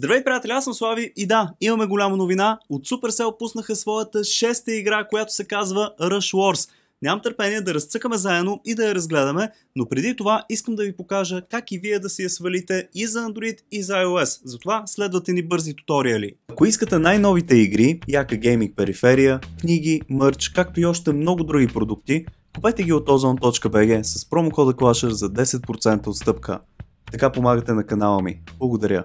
Здравей, приятели, аз съм Слави и да, имаме голяма новина. От Supercell пуснаха своята шеста игра, която се казва Rush Wars. Нямам търпение да разцъкаме заедно и да я разгледаме, но преди това искам да ви покажа как и вие да си я свалите и за Android и за iOS. Затова следвате ни бързи туториали. Ако искате най-новите игри, яка гейминг периферия, книги, мърч, както и още много други продукти, купете ги от ozone.bg с промокода CLASHER за 10% отстъпка. Така помагате на канала ми. Благодаря!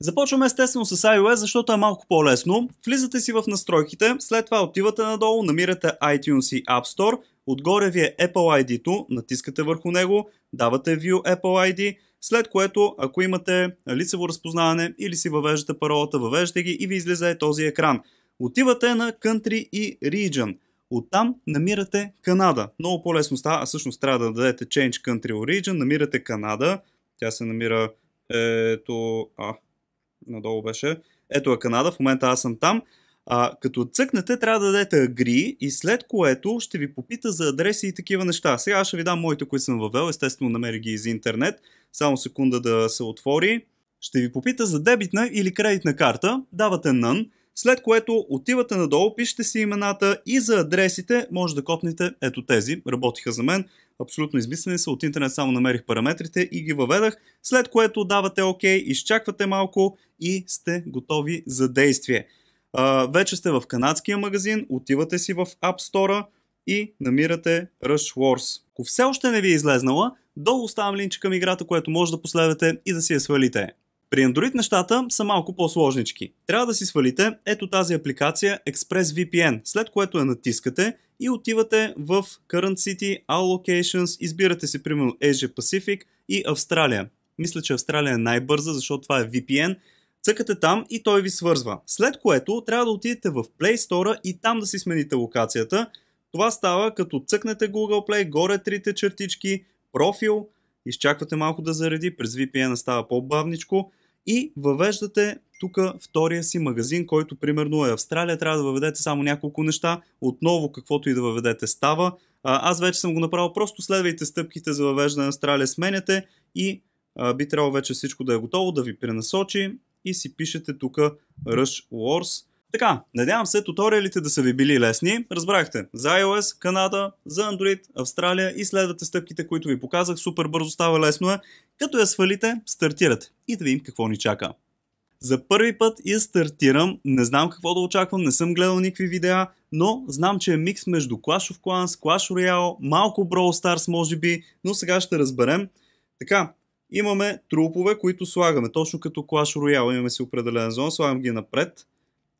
Започваме естествено с iOS, защото е малко по-лесно. Влизате си в настройките, след това отивате надолу, намирате iTunes и App Store, отгоре ви е Apple ID-то, натискате върху него, давате View Apple ID, след което, ако имате лицево разпознаване или си въвеждате паролата, въвеждате ги и ви излиза е този екран. Отивате на Country и Region. Оттам намирате Канада. Много по-лесно става, а всъщност трябва да дадете Change Country Origin, намирате Канада. Тя се намира ето... А, надолу беше. Ето е Канада, в момента аз съм там. А, като цъкнете, трябва да дадете агри и след което ще ви попита за адреси и такива неща. Сега ще ви дам моите, които съм въвел. Естествено, намери ги из интернет. Само секунда да се отвори. Ще ви попита за дебитна или кредитна карта. Давате none след което отивате надолу, пишете си имената и за адресите може да копнете ето тези, работиха за мен, абсолютно измислени са, от интернет само намерих параметрите и ги въведах, след което давате ОК, OK, изчаквате малко и сте готови за действие. А, вече сте в канадския магазин, отивате си в App Store и намирате Rush Wars. Ако все още не ви е излезнала, долу оставам линче към играта, което може да последвате и да си я свалите. При Android нещата са малко по-сложнички. Трябва да си свалите ето тази апликация ExpressVPN, след което я натискате и отивате в Current City, Allocations, избирате си примерно Asia Pacific и Австралия. Мисля, че Австралия е най-бърза, защото това е VPN. Цъкате там и той ви свързва. След което трябва да отидете в Play Store и там да си смените локацията. Това става като цъкнете Google Play, горе трите чертички, профил, изчаквате малко да зареди, през VPN става по-бавничко и въвеждате тук втория си магазин, който примерно е Австралия, трябва да въведете само няколко неща, отново каквото и да въведете става. аз вече съм го направил, просто следвайте стъпките за въвеждане на Австралия, сменяте и би трябвало вече всичко да е готово, да ви пренасочи и си пишете тук Rush Wars. Така, надявам се туториалите да са ви били лесни. Разбрахте, за iOS, Канада, за Android, Австралия и следвате стъпките, които ви показах. Супер бързо става лесно е. Като я свалите, стартирате и да видим какво ни чака. За първи път я стартирам, не знам какво да очаквам, не съм гледал никакви видеа, но знам, че е микс между Clash of Clans, Clash Royale, малко Brawl Stars може би, но сега ще разберем. Така, имаме трупове, които слагаме, точно като Clash Royale, имаме си определен зон, слагам ги напред,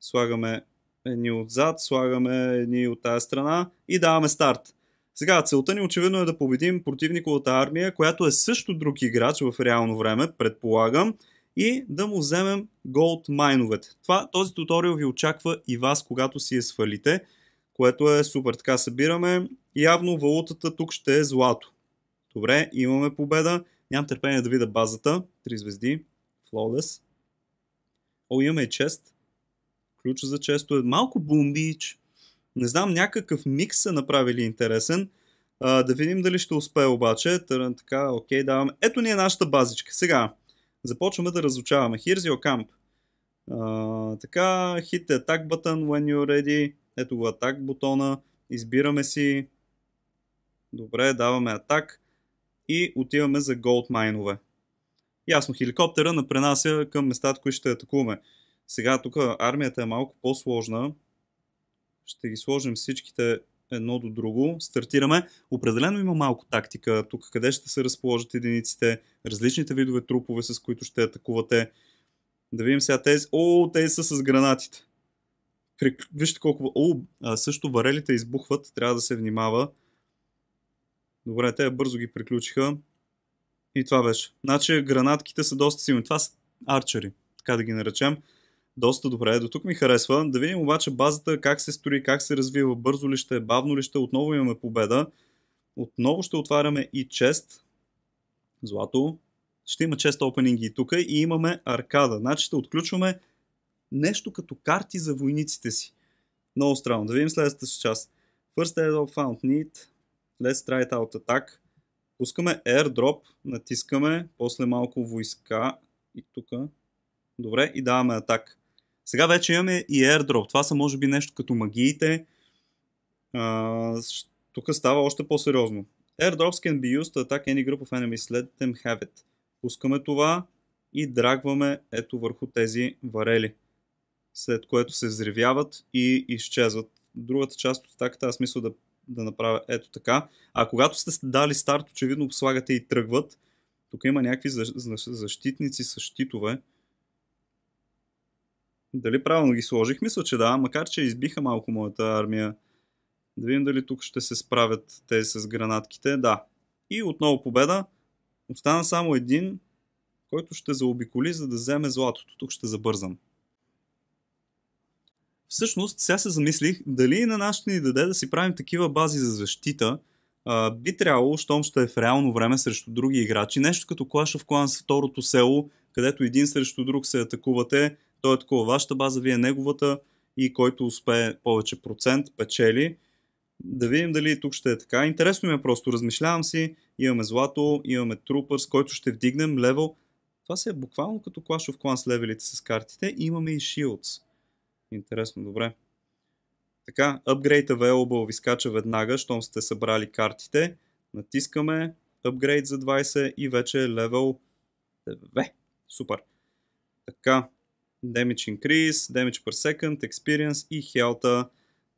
слагаме едни отзад, слагаме едни от тази страна и даваме старт. Сега, целта ни очевидно е да победим противниковата армия, която е също друг играч в реално време, предполагам, и да му вземем голд майновете. Това, този туториал ви очаква и вас, когато си я свалите, което е супер. Така събираме. Явно валутата тук ще е злато. Добре, имаме победа. Нямам търпение да видя базата. Три звезди. Флолес. О, имаме и чест. Ключ за често е малко бомбич. Не знам, някакъв микс са направили интересен. А, да видим дали ще успее обаче. Търън, така, окей, даваме. Ето ни е нашата базичка. Сега, започваме да разучаваме. Here's your camp. А, така, hit the attack button when you're ready. Ето го атак бутона. Избираме си. Добре, даваме атак. И отиваме за голд майнове. Ясно, хеликоптера напренася към местата, които ще атакуваме. Сега тук армията е малко по-сложна ще ги сложим всичките едно до друго. Стартираме. Определено има малко тактика тук, къде ще се разположат единиците, различните видове трупове, с които ще атакувате. Да видим сега тези. О, тези са с гранатите. Вижте колко... О, също варелите избухват, трябва да се внимава. Добре, те бързо ги приключиха. И това беше. Значи гранатките са доста силни. Това са арчери, така да ги наречем доста добре. До тук ми харесва. Да видим обаче базата как се стори, как се развива, бързо ли ще, бавно ли ще. Отново имаме победа. Отново ще отваряме и чест. Злато. Ще има чест опенинги и тук. И имаме аркада. Значи ще отключваме нещо като карти за войниците си. Много странно. Да видим следващата си част. First aid of found need. Let's try it out attack. Пускаме airdrop, натискаме, после малко войска и тук. Добре, и даваме атак. Сега вече имаме и airdrop. Това са може би нещо като магиите. тук става още по-сериозно. Airdrops can be used to attack any group of enemies. Let them have it. Пускаме това и драгваме ето върху тези варели. След което се взривяват и изчезват. Другата част от атаката аз смисъл да, да направя ето така. А когато сте дали старт, очевидно слагате и тръгват. Тук има някакви защитници с щитове дали правилно ги сложих? Мисля, че да, макар че избиха малко моята армия. Да видим дали тук ще се справят тези с гранатките. Да. И отново победа. Остана само един, който ще заобиколи, за да вземе златото. Тук ще забързам. Всъщност, сега се замислих дали на нашите ни даде да си правим такива бази за защита, би трябвало, щом ще е в реално време срещу други играчи, нещо като Clash of Clans второто село, където един срещу друг се атакувате, той е такова, вашата база, вие неговата и който успее повече процент, печели. Да видим дали тук ще е така. Интересно ми е просто, размишлявам си, имаме злато, имаме трупърс, който ще вдигнем, левел. Това се е буквално като Clash of Clans левелите с картите. И имаме и Shields. Интересно, добре. Така, Upgrade Available ви скача веднага, щом сте събрали картите. Натискаме Upgrade за 20 и вече е левел 2. Супер. Така, Damage Increase, Damage per Second, Experience и Health.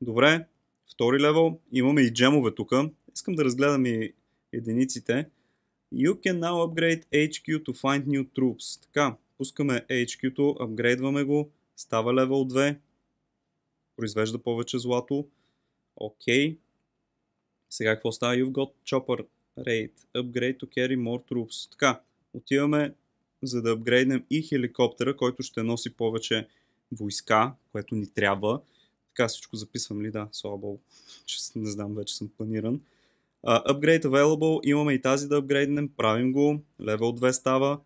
Добре, втори левел. Имаме и джемове тук. Искам да разгледам и единиците. You can now upgrade HQ to find new troops. Така, пускаме HQ-то, апгрейдваме го, става левел 2, произвежда повече злато. Окей. Okay. Сега какво става? You've got chopper rate. Upgrade to carry more troops. Така, отиваме за да апгрейднем и хеликоптера, който ще носи повече войска, което ни трябва. Така всичко записвам ли? Да, слава богу, че не знам, вече съм планиран. Uh, upgrade available, имаме и тази да апгрейднем, правим го, левел 2 става.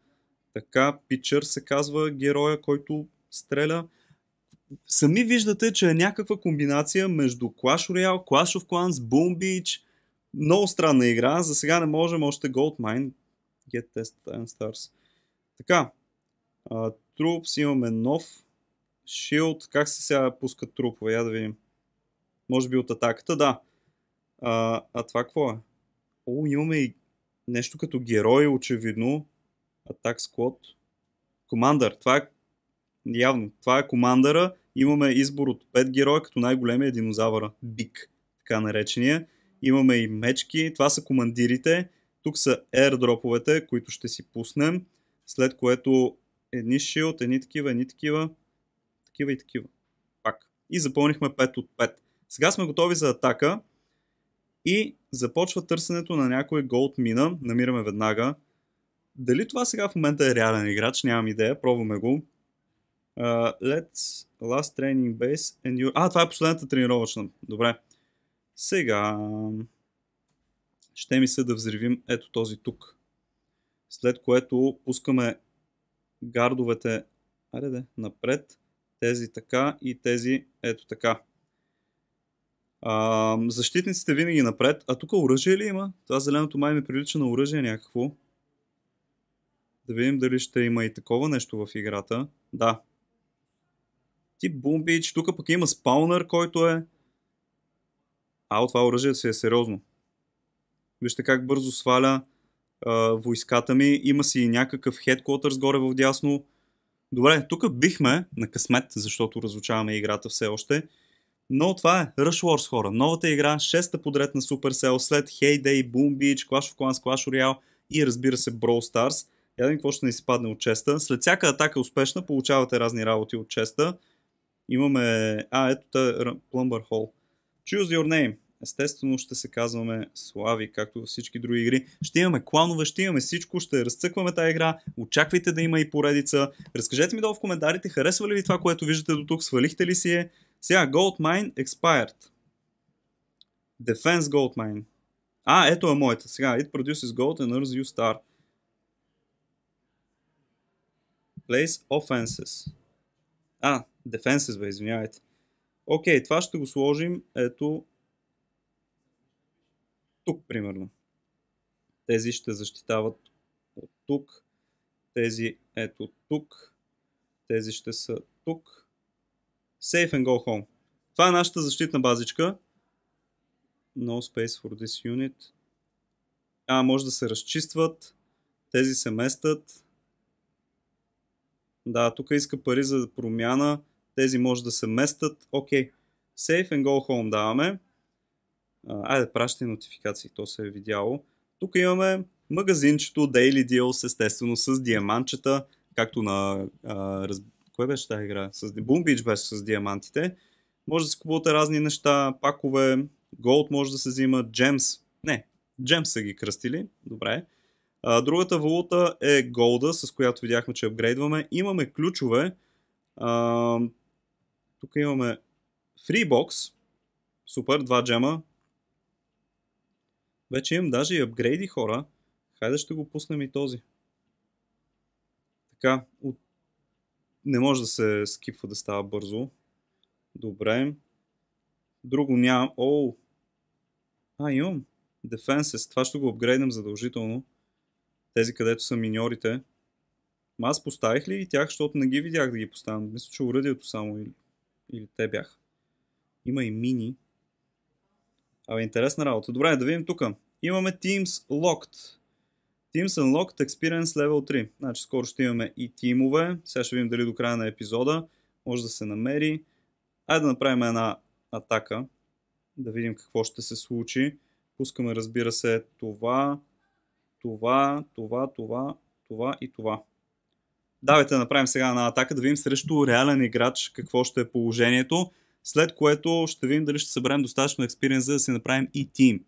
Така, Pitcher се казва героя, който стреля. Сами виждате, че е някаква комбинация между Clash Royale, Clash of Clans, Boom Beach. Много странна игра, за сега не можем още Goldmine. Get Test and Stars. Така, трупс Troops имаме нов. Shield, как се сега пускат трупове? Я да видим. Може би от атаката, да. А, а това какво е? О, имаме и нещо като герой, очевидно. Атак Squad. Командър. Това е явно. Това е командъра. Имаме избор от 5 героя, като най-големия е динозавъра. Бик, така наречения. Имаме и мечки. Това са командирите. Тук са airdroповете, които ще си пуснем след което едни шилд, едни такива, едни такива, такива и такива. Пак. И запълнихме 5 от 5. Сега сме готови за атака и започва търсенето на някой голд мина. Намираме веднага. Дали това сега в момента е реален играч? Нямам идея. Пробваме го. Uh, let's last training base and you... А, това е последната тренировъчна. Добре. Сега... Ще ми се да взривим ето този тук след което пускаме гардовете Айде де, напред, тези така и тези ето така. А, защитниците винаги напред. А тук оръжие ли има? Това зеленото май ми прилича на оръжие някакво. Да видим дали ще има и такова нещо в играта. Да. Тип бомбич. Тук пък има спаунър, който е... А, от това оръжие си е сериозно. Вижте как бързо сваля войската ми. Има си някакъв headquarters горе в дясно. Добре, тук бихме на късмет, защото разучаваме играта все още. Но това е Rush Wars хора. Новата игра, шеста подред на Supercell след Day, Boom Beach, Clash of Clans, Clash Royale и разбира се Brawl Stars. Я да какво ще не си падне от честа. След всяка атака успешна получавате разни работи от честа. Имаме... А, ето те, Plumber Hall. Choose your name. Естествено ще се казваме Слави, както във всички други игри. Ще имаме кланове, ще имаме всичко, ще разцъкваме тази игра. Очаквайте да има и поредица. Разкажете ми долу в коментарите, харесва ли ви това, което виждате до тук, свалихте ли си е. Сега, Gold Mine Expired. Defense Gold Mine. А, ето е моята. Сега, it produces gold and earns you star. Place offenses. А, defenses, бе, извинявайте. Окей, okay, това ще го сложим ето тук, примерно. Тези ще защитават от тук, тези ето тук, тези ще са тук. Safe and go home. Това е нашата защитна базичка. No space for this unit. А, може да се разчистват. Тези се местат. Да, тук иска пари за промяна. Тези може да се местат. Окей. Okay. Safe and go home даваме айде пращай нотификации, то се е видяло. Тук имаме магазинчето Daily Deals, естествено с диамантчета, както на... А, раз... Кое беше тази игра? С... Boom Beach беше с диамантите. Може да си купувате разни неща, пакове, голд може да се взима, джемс. Не, джемс са ги кръстили, добре. А, другата валута е голда, с която видяхме, че апгрейдваме. Имаме ключове. А, тук имаме Freebox, супер, два джема, вече имам даже и апгрейди хора. Хайде ще го пуснем и този. Така, от... не може да се скипва да става бързо. Добре. Друго нямам. Оу! А, имам. Defenses. Това ще го апгрейдам задължително. Тези, където са миньорите. Ма аз поставих ли и тях, защото не ги видях да ги поставям. Мисля, че уръдието само или, или те бяха. Има и мини. Абе, интересна работа. Добре, да видим тук. Имаме Teams Locked. Teams Unlocked Experience Level 3. Значи скоро ще имаме и тимове. Сега ще видим дали до края на епизода може да се намери. Айде да направим една атака. Да видим какво ще се случи. Пускаме, разбира се, това, това, това, това, това и това. Давайте да направим сега една атака, да видим срещу реален играч какво ще е положението след което ще видим дали ще съберем достатъчно експириенс, за да си направим и тим.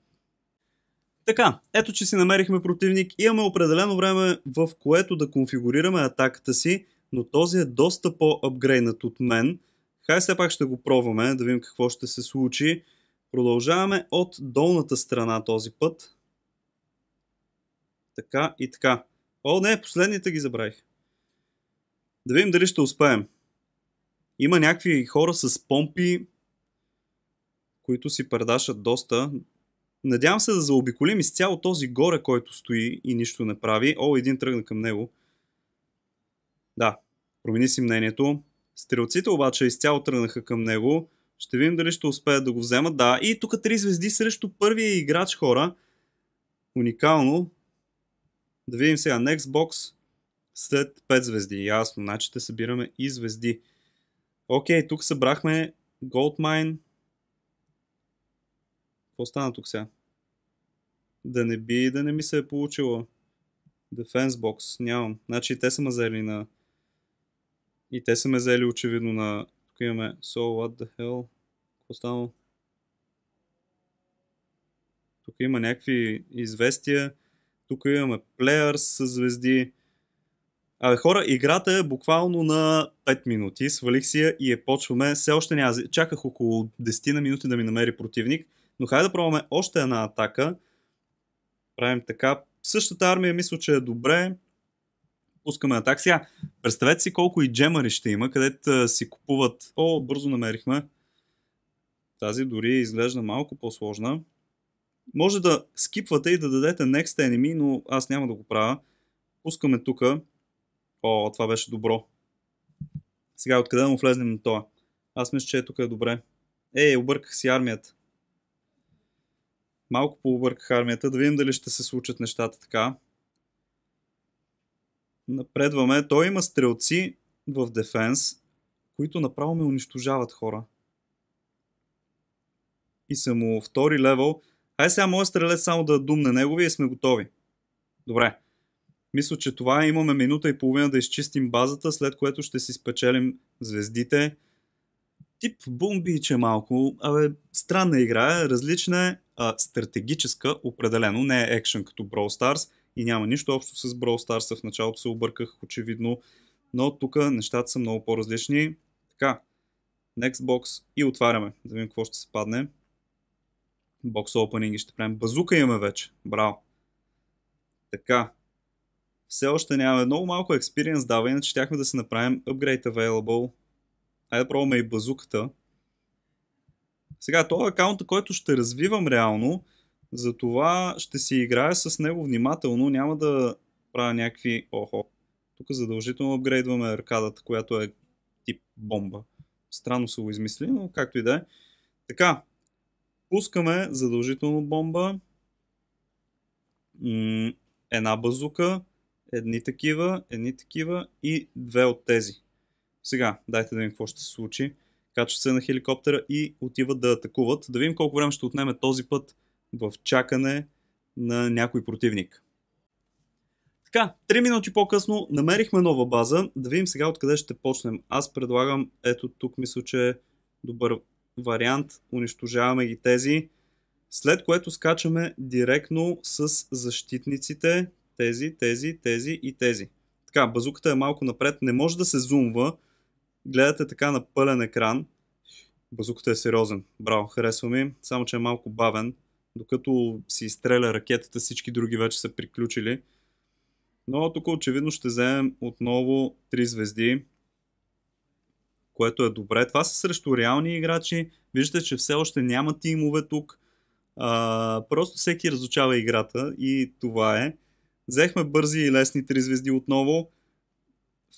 Така, ето че си намерихме противник. Имаме определено време, в което да конфигурираме атаката си, но този е доста по-апгрейнат от мен. Хай все пак ще го пробваме, да видим какво ще се случи. Продължаваме от долната страна този път. Така и така. О, не, последните ги забравих. Да видим дали ще успеем. Има някакви хора с помпи, които си предашат доста. Надявам се да заобиколим изцяло този горе, който стои и нищо не прави. О, един тръгна към него. Да, промени си мнението. Стрелците обаче изцяло тръгнаха към него. Ще видим дали ще успеят да го вземат. Да, и тук три звезди срещу първия играч, хора. Уникално. Да видим сега Box след 5 звезди. Ясно, значи те събираме и звезди. Окей, тук събрахме Goldmine. Какво стана тук сега? Да не би, да не ми се е получило. Defense Box, нямам. Значи те са ме взели на... И те са ме взели очевидно на... Тук имаме... So what the hell? Какво стана? Тук има някакви известия. Тук имаме Players с звезди. Абе, хора, играта е буквално на 5 минути. Свалих си я и я почваме. Все още няма. Чаках около 10 на минути да ми намери противник. Но хайде да пробваме още една атака. Правим така. Същата армия мисля, че е добре. Пускаме атак. Сега, представете си колко и джемари ще има, където си купуват... О, бързо намерихме. Тази дори изглежда малко по-сложна. Може да скипвате и да дадете next enemy, но аз няма да го правя. Пускаме тука О, това беше добро. Сега откъде да му влезнем на това? Аз мисля, че е тук е добре. Ей, обърках си армията. Малко пообърках армията, да видим дали ще се случат нещата така. Напредваме. Той има стрелци в дефенс, които направо ме унищожават хора. И съм му втори левел. Ай сега моят стрелец само да думне негови и сме готови. Добре. Мисля, че това имаме минута и половина да изчистим базата, след което ще си спечелим звездите. Тип Бумбич малко, абе, странна игра е, различна е, а, стратегическа, определено, не е екшен като Brawl Stars и няма нищо общо с Brawl Stars, в началото се обърках очевидно, но тук нещата са много по-различни. Така, Next Box и отваряме, да видим какво ще се падне. Box Opening ще правим. Базука имаме вече, браво. Така, все още нямаме много малко експириенс дава, иначе щяхме да си направим upgrade available. Айде да пробваме и базуката. Сега, този акаунт, който ще развивам реално, за това ще си играя с него внимателно, няма да правя някакви... Охо. Тук задължително апгрейдваме аркадата, която е тип бомба. Странно са го измисли, но както и да е. Така, пускаме задължително бомба, една базука, едни такива, едни такива и две от тези. Сега, дайте да видим какво ще се случи. Качват се на хеликоптера и отиват да атакуват. Да видим колко време ще отнеме този път в чакане на някой противник. Така, 3 минути по-късно намерихме нова база. Да видим сега откъде ще почнем. Аз предлагам, ето тук мисля, че е добър вариант. Унищожаваме ги тези. След което скачаме директно с защитниците тези, тези, тези и тези. Така, базуката е малко напред, не може да се зумва. Гледате така на пълен екран. Базуката е сериозен. Браво, харесва ми. Само, че е малко бавен. Докато си изстреля ракетата, всички други вече са приключили. Но тук очевидно ще вземем отново 3 звезди, което е добре. Това са срещу реални играчи. Виждате, че все още няма тимове тук. А, просто всеки разучава играта и това е. Взехме бързи и лесни три звезди отново.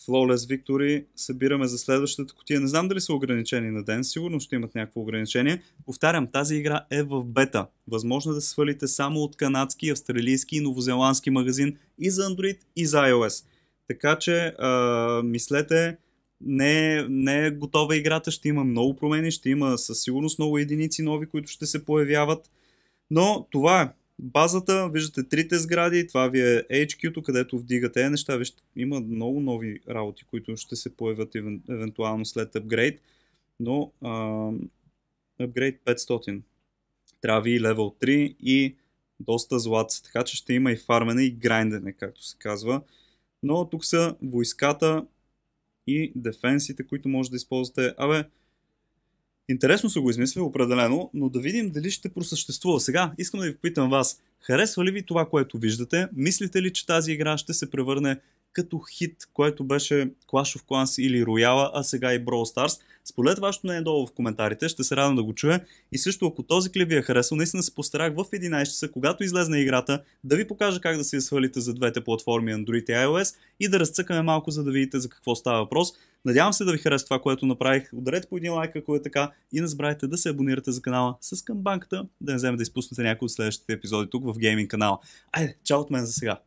Flawless Victory събираме за следващата котия. Не знам дали са ограничени на ден, сигурно ще имат някакво ограничение. Повтарям, тази игра е в бета. Възможно е да свалите само от канадски, австралийски и новозеландски магазин и за Android и за iOS. Така че а, мислете, не, не е готова играта, ще има много промени, ще има със сигурност много единици нови, които ще се появяват. Но това е базата, виждате трите сгради, това ви е HQ-то, където вдигате неща. Вижте, има много нови работи, които ще се появят евентуално след апгрейд, но апгрейд 500 трябва ви и левел 3 и доста злат, така че ще има и фармене и грайндене, както се казва. Но тук са войската и дефенсите, които може да използвате. Абе, Интересно са го измислил определено, но да видим дали ще просъществува. Сега искам да ви попитам вас, харесва ли ви това, което виждате? Мислите ли, че тази игра ще се превърне като хит, който беше Clash of Clans или Royale, а сега и Brawl Stars. Според вашето не е долу в коментарите, ще се радвам да го чуя. И също, ако този клип ви е харесал, наистина се постарах в 11 часа, когато излезе играта, да ви покажа как да се свалите за двете платформи Android и iOS и да разцъкаме малко, за да видите за какво става въпрос. Надявам се да ви хареса това, което направих. Ударете по един лайк, ако е така и не забравяйте да се абонирате за канала с камбанката, да не вземе да изпуснете някои от следващите епизоди тук в гейминг канала. Айде, чао от мен за сега!